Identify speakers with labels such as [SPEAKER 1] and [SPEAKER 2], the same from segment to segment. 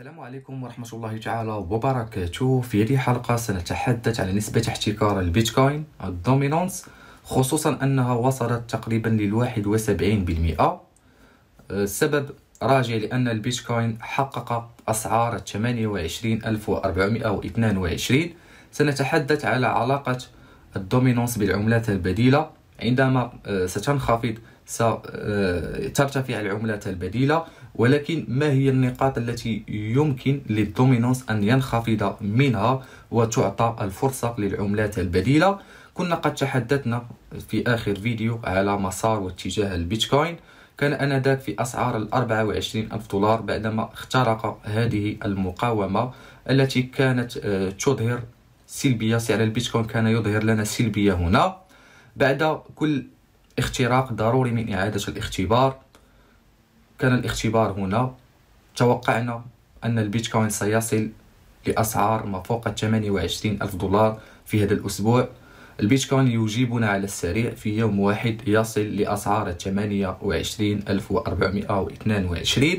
[SPEAKER 1] السلام عليكم ورحمة الله تعالى وبركاته في هذه الحلقة سنتحدث عن نسبة احتكار البيتكوين الدومينونس خصوصا أنها وصلت تقريبا للواحد وسبعين بالمئة السبب آه، راجع لأن البيتكوين حقق أسعار وعشرين ألف وعشرين سنتحدث على علاقة الدومينونس بالعملات البديلة عندما آه، ستنخفض سترتفع آه، العملات البديلة ولكن ما هي النقاط التي يمكن للدومينونس أن ينخفض منها وتعطى الفرصة للعملات البديلة كنا قد تحدثنا في آخر فيديو على مسار واتجاه البيتكوين كان انذاك في اسعار ال 24 الف دولار بعدما اخترق هذه المقاومه التي كانت آه، تظهر سلبيه سعر البيتكوين كان يظهر لنا سلبيه هنا بعد كل اختراق ضروري من اعاده الاختبار كان الاختبار هنا توقعنا أن البيتكوين سيصل لأسعار ما فوق 28 ألف دولار في هذا الأسبوع البيتكوين يجيبنا على السريع في يوم واحد يصل لأسعار 28422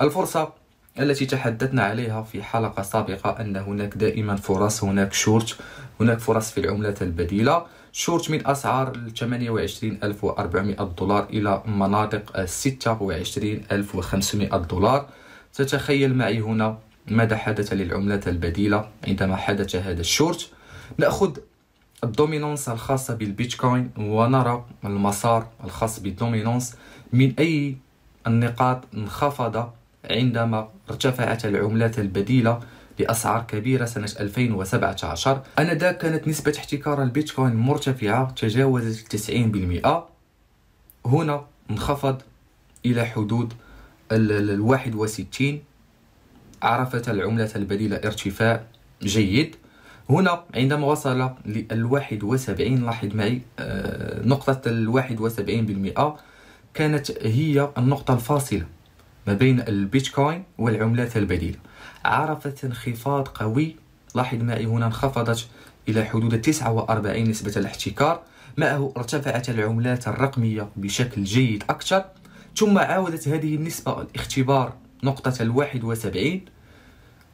[SPEAKER 1] الفرصة التي تحدثنا عليها في حلقة سابقة أن هناك دائما فرص هناك شورت هناك فرص في العملات البديلة شورت من أسعار 28400 دولار إلى مناطق 26500 دولار تتخيل معي هنا ماذا حدث للعملات البديلة عندما حدث هذا الشورت نأخذ الدومينونس الخاصة بالبيتكوين ونرى المسار الخاص بالدومينونس من أي النقاط انخفض عندما ارتفعت العملات البديلة بأسعار كبيرة سنة 2017 أنذاك كانت نسبة احتكار البيتكوين مرتفعة تجاوزت 90% هنا انخفض إلى حدود ال 61 عرفت العملة البديلة ارتفاع جيد هنا عندما وصل لل 71 لاحظ معي آه، نقطة ال 71% بالمئة كانت هي النقطة الفاصلة ما بين البيتكوين والعملات البديلة عرفت انخفاض قوي لاحظ معي هنا انخفضت إلى حدود 49 نسبة الاحتكار معه ارتفعت العملات الرقمية بشكل جيد أكثر ثم عاودت هذه النسبة الاختبار نقطة الواحد وسبعين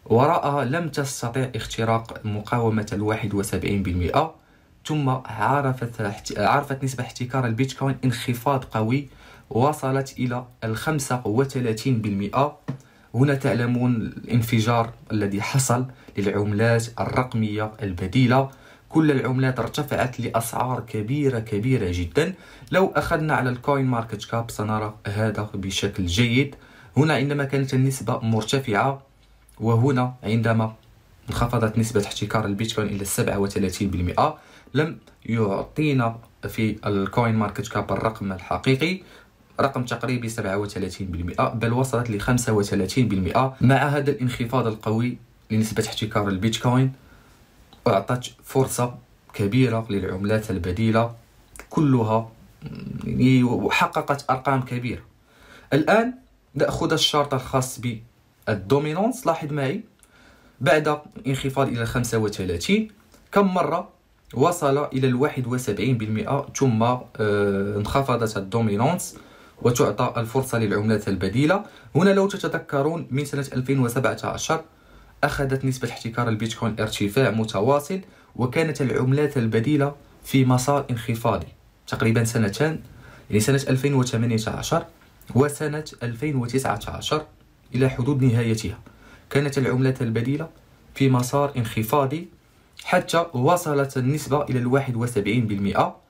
[SPEAKER 1] وراءها لم تستطع اختراق مقاومة الواحد وسبعين بالمئة ثم عرفت عرفت نسبة احتكار البيتكوين انخفاض قوي وصلت إلى الخمسة وثلاثين بالمئة هنا تعلمون الانفجار الذي حصل للعملات الرقمية البديلة كل العملات ارتفعت لأسعار كبيرة كبيرة جدا لو أخذنا على الكوين ماركت كاب سنرى هذا بشكل جيد هنا عندما كانت النسبة مرتفعة وهنا عندما انخفضت نسبة احتكار البيتكوين إلى 37% لم يعطينا في الكوين ماركت كاب الرقم الحقيقي رقم تقريبي 37% بل وصلت ل 35% مع هذا الانخفاض القوي لنسبة احتكار البيتكوين أعطت فرصة كبيرة للعملات البديلة كلها يعني وحققت أرقام كبيرة الآن نأخذ الشرط الخاص بالدومينونس لاحظ معي بعد انخفاض إلى 35 كم مرة وصل إلى الواحد وسبعين بالمئة ثم آه، انخفضت الدومينونس وتعطى الفرصة للعملات البديلة هنا لو تتذكرون من سنة 2017 أخذت نسبة احتكار البيتكوين ارتفاع متواصل وكانت العملات البديلة في مسار انخفاضي تقريبا سنتان يعني سنة 2018 وسنة 2019 إلى حدود نهايتها كانت العملات البديلة في مسار انخفاضي حتى وصلت النسبة إلى الواحد وسبعين بالمئة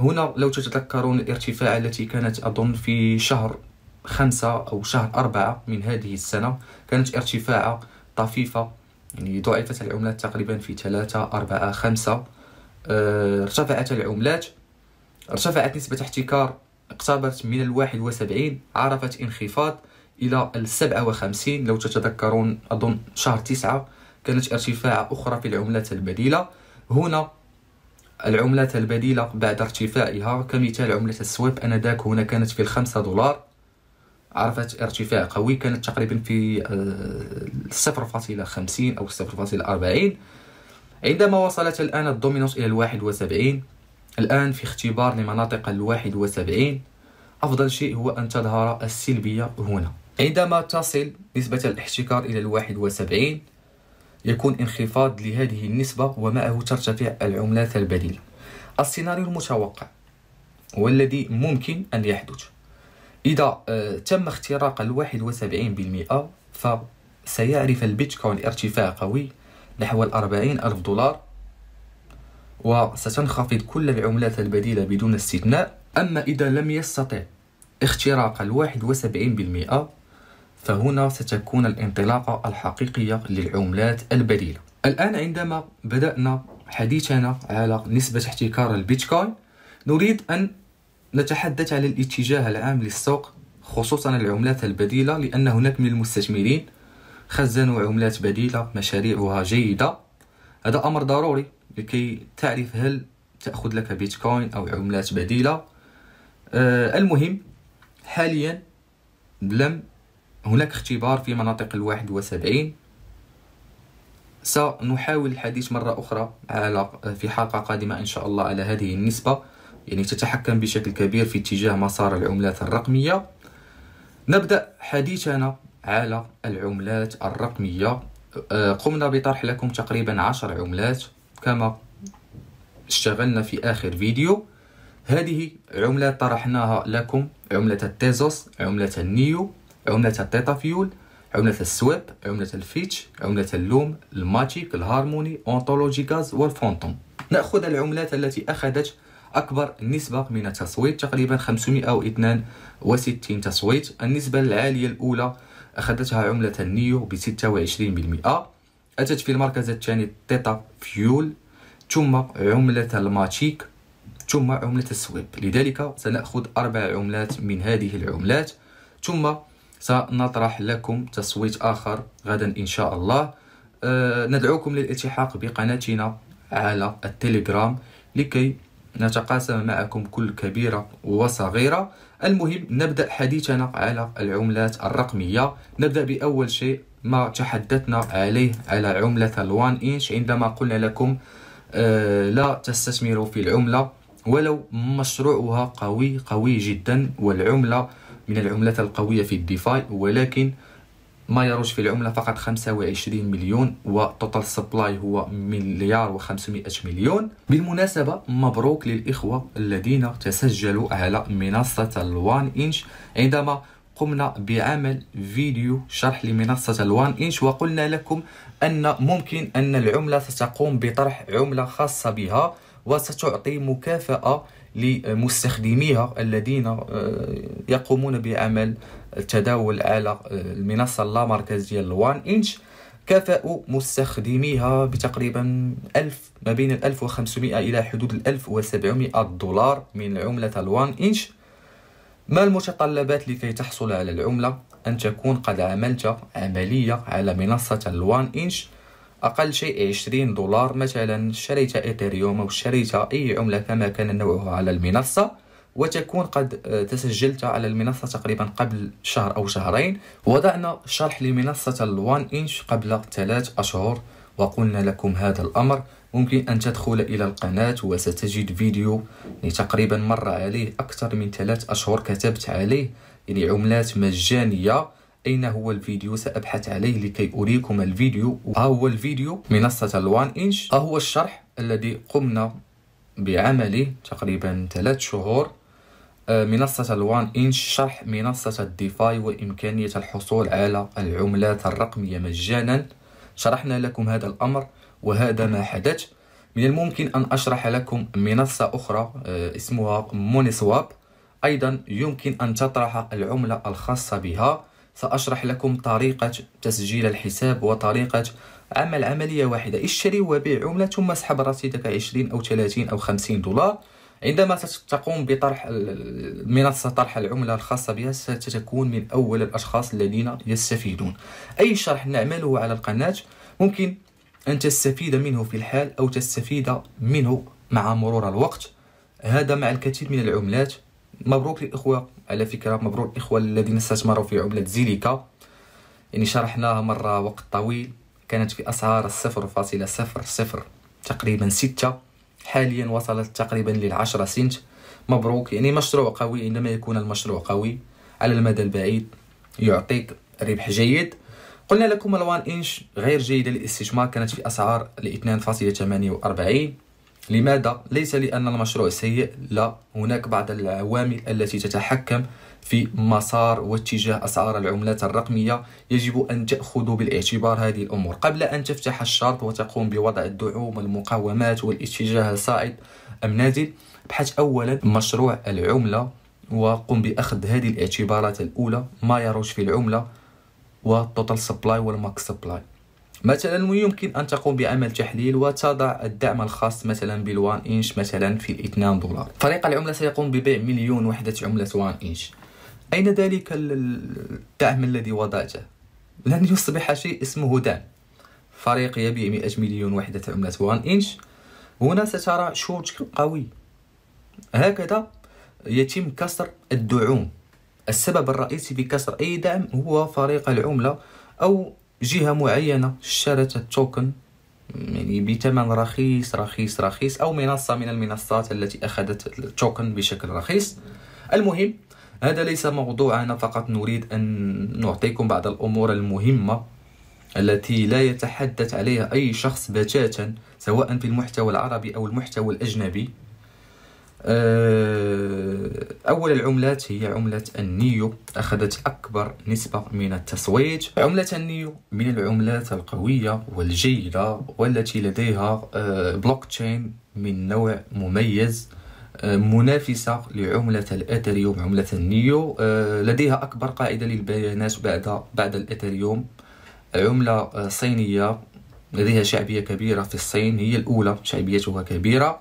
[SPEAKER 1] هنا لو تتذكرون الارتفاع التي كانت أظن في شهر خمسة أو شهر أربعة من هذه السنة كانت ارتفاع طفيفة يعني ضعفت العملات تقريبا في ثلاثة أربعة خمسة آه، ارتفعت العملات ارتفعت نسبة احتكار اقتربت من الواحد وسبعين عرفت انخفاض إلى السبعة وخمسين لو تتذكرون أظن شهر تسعة كانت ارتفاع أخرى في العملات البديلة هنا العملات البديلة بعد ارتفاعها كمثال عملة السويب أنذاك هنا كانت في الخمسة دولار عرفت ارتفاع قوي كانت تقريبا في آه، صفر فاصلة خمسين أو صفر فاصلة أربعين عندما وصلت الآن الدومينوس إلى الواحد وسبعين الآن في اختبار لمناطق الواحد وسبعين أفضل شيء هو أن تظهر السلبية هنا عندما تصل نسبة الاحتكار إلى الواحد وسبعين يكون انخفاض لهذه النسبة ومعه ترتفع العملات البديلة السيناريو المتوقع هو الذي ممكن أن يحدث إذا آه، تم اختراق الواحد وسبعين بالمئة فسيعرف البيتكوين ارتفاع قوي نحو الأربعين ألف دولار وستنخفض كل العملات البديلة بدون استثناء أما إذا لم يستطع اختراق الواحد وسبعين بالمئة فهنا ستكون الانطلاقة الحقيقية للعملات البديلة الآن عندما بدأنا حديثنا على نسبة احتكار البيتكوين نريد أن نتحدث على الاتجاه العام للسوق خصوصا العملات البديلة لأن هناك من المستثمرين خزنوا عملات بديلة مشاريعها جيدة هذا أمر ضروري لكي تعرف هل تأخذ لك بيتكوين أو عملات بديلة أه المهم حاليا لم هناك اختبار في مناطق الواحد وسبعين سنحاول الحديث مرة أخرى على في حلقة قادمة إن شاء الله على هذه النسبة يعني تتحكم بشكل كبير في اتجاه مسار العملات الرقمية نبدأ حديثنا على العملات الرقمية أه، قمنا بطرح لكم تقريبا عشر عملات كما اشتغلنا في آخر فيديو هذه عملات طرحناها لكم عملة التيزوس عملة النيو عملة التيتا فيول عملة السويب عملة الفيتش عملة اللوم الماجيك الهارموني أونتولوجي غاز والفونتوم نأخذ العملات التي أخذت أكبر نسبة من التصويت تقريبا 562 تصويت النسبة العالية الأولى أخذتها عملة النيو ب 26% أتت في المركز الثاني تيتا فيول ثم عملة الماتشيك ثم عملة السويب لذلك سنأخذ أربع عملات من هذه العملات ثم سنطرح لكم تصويت آخر غدا إن شاء الله أه، ندعوكم للالتحاق بقناتنا على التليجرام لكي نتقاسم معكم كل كبيرة وصغيرة المهم نبدأ حديثنا على العملات الرقمية نبدأ بأول شيء ما تحدثنا عليه على عملة الوان إنش عندما قلنا لكم أه، لا تستثمروا في العملة ولو مشروعها قوي قوي جدا والعملة من العملات القوية في الديفاي ولكن ما يروج في العملة فقط 25 مليون وتوتال سبلاي هو مليار و500 مليون بالمناسبة مبروك للإخوة الذين تسجلوا على منصة الوان إنش عندما قمنا بعمل فيديو شرح لمنصة الوان إنش وقلنا لكم أن ممكن أن العملة ستقوم بطرح عملة خاصة بها وستعطي مكافأة لمستخدميها الذين آه، يقومون بعمل التداول على آه، المنصة اللامركز ديال الوان إنش كافأوا مستخدميها بتقريبا ألف ما بين الألف وخمسمائة إلى حدود الألف وسبعمائة دولار من عملة الوان إنش ما المتطلبات لكي تحصل على العملة أن تكون قد عملت عملية على منصة الوان إنش أقل شيء 20 دولار مثلا شريت إيثيريوم أو شريت أي عملة كما كان نوعها على المنصة وتكون قد آه، تسجلت على المنصة تقريبا قبل شهر أو شهرين وضعنا شرح لمنصة الوان إنش قبل ثلاث أشهر وقلنا لكم هذا الأمر ممكن أن تدخل إلى القناة وستجد فيديو تقريبا مر عليه أكثر من ثلاث أشهر كتبت عليه يعني عملات مجانية أين هو الفيديو سأبحث عليه لكي أريكم الفيديو ها هو الفيديو منصة الوان إنش ها هو الشرح الذي قمنا بعمله تقريبا ثلاث شهور آه، منصة الوان إنش شرح منصة الديفاي وإمكانية الحصول على العملات الرقمية مجانا شرحنا لكم هذا الأمر وهذا ما حدث من الممكن أن أشرح لكم منصة أخرى آه، اسمها مونيسواب أيضا يمكن أن تطرح العملة الخاصة بها سأشرح لكم طريقة تسجيل الحساب وطريقة عمل عملية واحدة اشتري وبيع عملة ثم اسحب رصيدك 20 أو 30 أو 50 دولار عندما ستقوم بطرح منصة طرح العملة الخاصة بها ستكون من أول الأشخاص الذين يستفيدون أي شرح نعمله على القناة ممكن أن تستفيد منه في الحال أو تستفيد منه مع مرور الوقت هذا مع الكثير من العملات مبروك للإخوة على فكره مبروك الاخوه الذين استثمروا في عمله زيليكا يعني شرحناها مره وقت طويل كانت في اسعار الصفر فاصلة صفر صفر تقريبا ستة حاليا وصلت تقريبا للعشرة سنت مبروك يعني مشروع قوي عندما يكون المشروع قوي على المدى البعيد يعطيك ربح جيد قلنا لكم الوان انش غير جيدة للاستثمار كانت في أسعار ل 2.48 لماذا؟ ليس لأن المشروع سيء لا هناك بعض العوامل التي تتحكم في مسار واتجاه أسعار العملات الرقمية يجب أن تأخذوا بالاعتبار هذه الأمور قبل أن تفتح الشرط وتقوم بوضع الدعوم والمقاومات والاتجاه الصاعد أم نازل ابحث أولا مشروع العملة وقم بأخذ هذه الاعتبارات الأولى ما يروج في العملة والتوتال سبلاي والماكس سبلاي مثلا يمكن أن تقوم بعمل تحليل وتضع الدعم الخاص مثلا بالوان إنش مثلا في الاثنان دولار فريق العملة سيقوم ببيع مليون وحدة عملة وان إنش أين ذلك الدعم الذي وضعته؟ لن يصبح شيء اسمه دعم فريق يبيع 100 مليون وحدة عملة وان إنش هنا سترى شورت قوي هكذا يتم كسر الدعوم السبب الرئيسي في كسر أي دعم هو فريق العملة أو جهة معينة اشترت التوكن يعني بثمن رخيص رخيص رخيص أو منصة من المنصات التي أخذت التوكن بشكل رخيص المهم هذا ليس موضوعنا فقط نريد أن نعطيكم بعض الأمور المهمة التي لا يتحدث عليها أي شخص بتاتا سواء في المحتوى العربي أو المحتوى الأجنبي آه، أول العملات هي عملة النيو أخذت أكبر نسبة من التصويت عملة النيو من العملات القوية والجيدة والتي لديها بلوك آه، تشين من نوع مميز آه، منافسة لعملة الأثريوم عملة النيو لديها أكبر قاعدة للبيانات بعد بعد الأثريوم عملة صينية لديها شعبية كبيرة في الصين هي الأولى شعبيتها كبيرة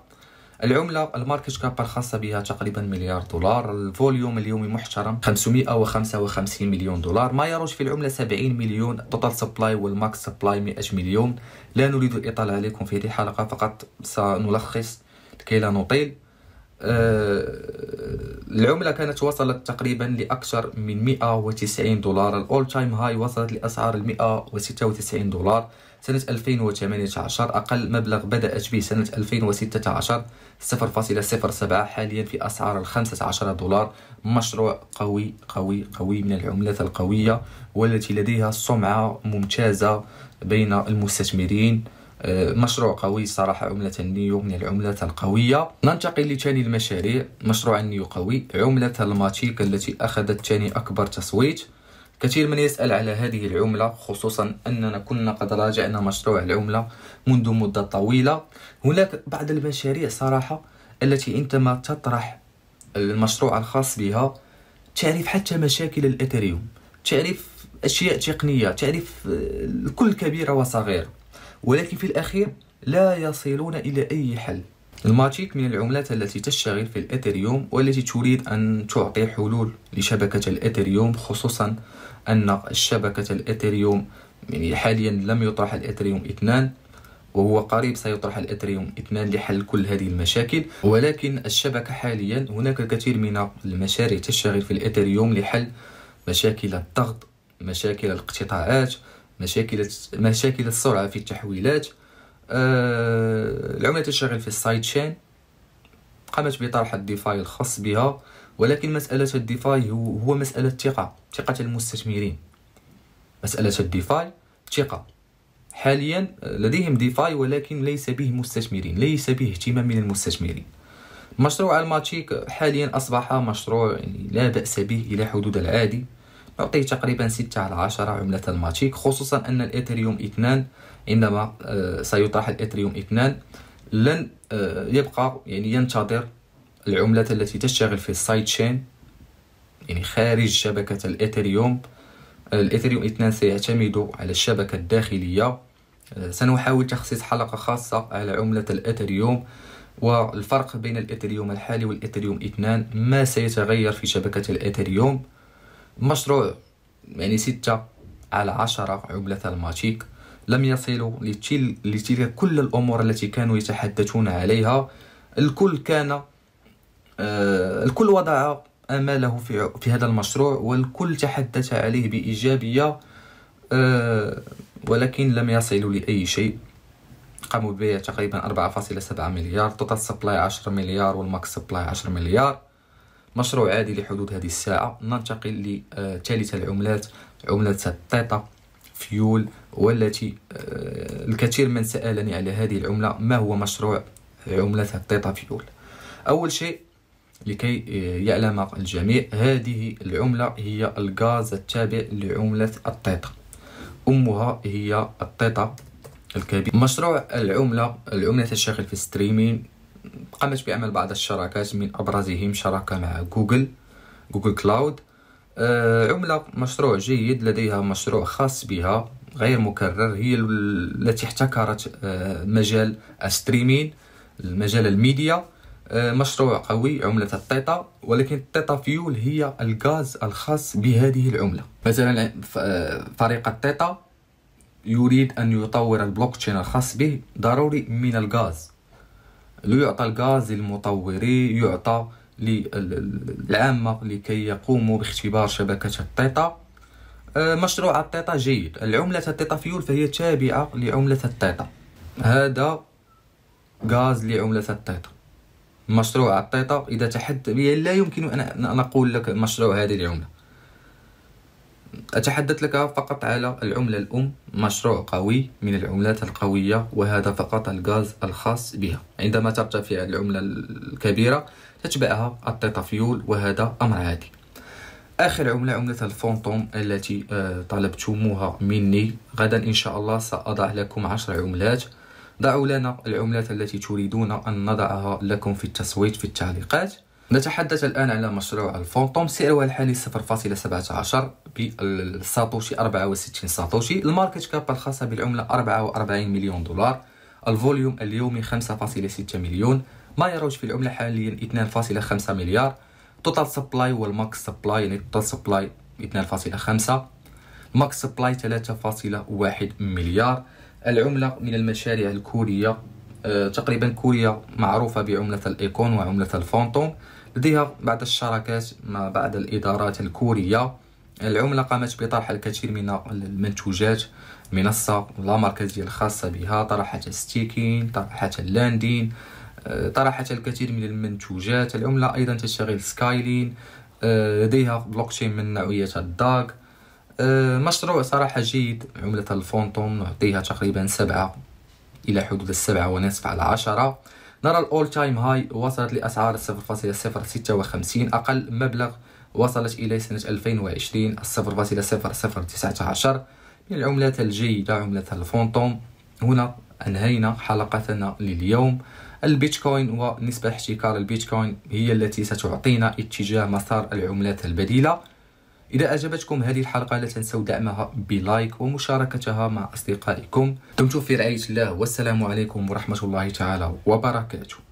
[SPEAKER 1] العمله الماركت كاب الخاصه بها تقريبا مليار دولار الفوليوم اليومي محترم 555 مليون دولار ما يروج في العمله 70 مليون توتال سبلاي والماكس سبلاي 100 مليون لا نريد الاطاله عليكم في هذه الحلقه فقط سنلخص لكي لا نطيل آه، العملة كانت وصلت تقريبا لأكثر من 190 دولار الأول تايم هاي وصلت لأسعار 196 دولار سنة 2018 أقل مبلغ بدأت به سنة 2016 0.07 حاليا في أسعار ال 15 دولار مشروع قوي قوي قوي من العملات القوية والتي لديها سمعة ممتازة بين المستثمرين آه، مشروع قوي صراحة عملة النيو من العملات القوية ننتقل لثاني المشاريع مشروع النيو قوي عملة الماتيك التي أخذت ثاني أكبر تصويت كثير من يسأل على هذه العملة خصوصا أننا كنا قد راجعنا مشروع العملة منذ مدة طويلة هناك بعض المشاريع صراحة التي عندما تطرح المشروع الخاص بها تعرف حتى مشاكل الإثيريوم تعرف أشياء تقنية تعرف آه، الكل كبيرة وصغيرة ولكن في الأخير لا يصلون إلى أي حل الماتيك من العملات التي تشتغل في الإثيريوم والتي تريد أن تعطي حلول لشبكة الإثيريوم خصوصا أن الشبكة الإثيريوم يعني حاليا لم يطرح الإثيريوم اثنان وهو قريب سيطرح الإثريوم اثنان لحل كل هذه المشاكل ولكن الشبكة حاليا هناك الكثير من المشاريع تشتغل في الإثريوم لحل مشاكل الضغط مشاكل الاقتطاعات مشاكل مشاكل السرعة في التحويلات أه العملة تشتغل في السايد تشين قامت بطرح الديفاي الخاص بها ولكن مسألة الديفاي هو, مسألة ثقة ثقة المستثمرين مسألة الديفاي ثقة حاليا لديهم ديفاي ولكن ليس به مستثمرين ليس به اهتمام من المستثمرين مشروع الماتشيك حاليا أصبح مشروع يعني لا بأس به إلى حدود العادي نعطيه تقريبا 6 على 10 عملة الماتشيك خصوصا أن الإثريوم 2 عندما آه، سيطرح الإثريوم 2 لن آه، يبقى يعني ينتظر العملة التي تشتغل في السايد تشين يعني خارج شبكة الإيثريوم الإيثريوم اثنان سيعتمد على الشبكة الداخلية آه، سنحاول تخصيص حلقة خاصة على عملة الإيثريوم والفرق بين الإيثريوم الحالي والإيثريوم اثنان ما سيتغير في شبكة الإيثريوم مشروع يعني ستة على عشرة عملة الماتيك لم يصلوا لتلك كل الأمور التي كانوا يتحدثون عليها الكل كان آه، الكل وضع اماله في في هذا المشروع والكل تحدث عليه بايجابيه آه، ولكن لم يصلوا لاي شيء قاموا ببيع تقريبا 4.7 مليار توتال سبلاي 10 مليار والماكس سبلاي 10 مليار مشروع عادي لحدود هذه الساعه ننتقل لثالث العملات عمله التيتا فيول والتي آه، الكثير من سألني على هذه العملة ما هو مشروع عملة تيتا فيول أول شيء لكي آه، يعلم الجميع هذه العملة هي الغاز التابع لعملة التيتا أمها هي التيتا الكبير مشروع العملة العملة الشاغل في ستريمين قامت بعمل بعض الشراكات من أبرزهم شراكة مع جوجل جوجل كلاود آه، عملة مشروع جيد لديها مشروع خاص بها غير مكرر هي التي احتكرت آه، مجال الستريمين المجال الميديا آه، مشروع قوي عملة الطيطا ولكن الطيطا فيول هي الغاز الخاص بهذه العملة مثلا فريق الطيطا يريد أن يطور البلوك تشين الخاص به ضروري من الغاز ليعطى الغاز للمطوري يعطى للعامة لكي يقوموا باختبار شبكة التيتا آه، مشروع التيتا جيد العملة التيتا فيول فهي تابعة لعملة التيتا هذا غاز لعملة التيتا مشروع التيتا إذا تحدث لا يمكن أن أقول لك مشروع هذه العملة أتحدث لك فقط على العملة الأم مشروع قوي من العملات القوية وهذا فقط الغاز الخاص بها عندما ترتفع العملة الكبيرة تتبعها الطيطا فيول وهذا أمر عادي اخر عمله عمله الفونتوم التي آه، طلبتموها مني غدا ان شاء الله ساضع لكم عشر عملات ضعوا لنا العملات التي تريدون ان نضعها لكم في التصويت في التعليقات نتحدث الان على مشروع الفونتوم سعره الحالي 0.17 بالساتوشي 64 ساتوشي الماركت كاب الخاصه بالعمله 44 مليون دولار الفوليوم اليومي 5.6 مليون ما يروج في العملة حاليا 2.5 مليار توتال سبلاي والماكس سبلاي يعني توتال سبلاي 2.5 ماكس سبلاي 3.1 مليار العملة من المشاريع الكورية أه تقريبا كوريا معروفة بعملة الإيكون وعملة الفونتوم لديها بعض الشراكات مع بعض الإدارات الكورية العملة قامت بطرح الكثير من المنتوجات منصة لا مركزية ديال خاصة بها طرحت ستيكين طرحت اللاندين طرحت الكثير من المنتوجات العملة أيضا تشتغل سكايلين آه، لديها بلوكشين من نوعية الداغ آه، مشروع صراحة جيد عملة الفونتوم نعطيها تقريبا سبعة إلى حدود السبعة ونصف على عشرة نرى الأول تايم هاي وصلت لأسعار 0.056 أقل مبلغ وصلت إليه سنة 2020 0.0019 من العملات الجيدة عملة الفونتوم هنا أنهينا حلقتنا لليوم البيتكوين ونسبة احتكار البيتكوين هي التي ستعطينا اتجاه مسار العملات البديلة إذا أعجبتكم هذه الحلقة لا تنسوا دعمها بلايك ومشاركتها مع أصدقائكم دمتم في رعاية الله والسلام عليكم ورحمة الله تعالى وبركاته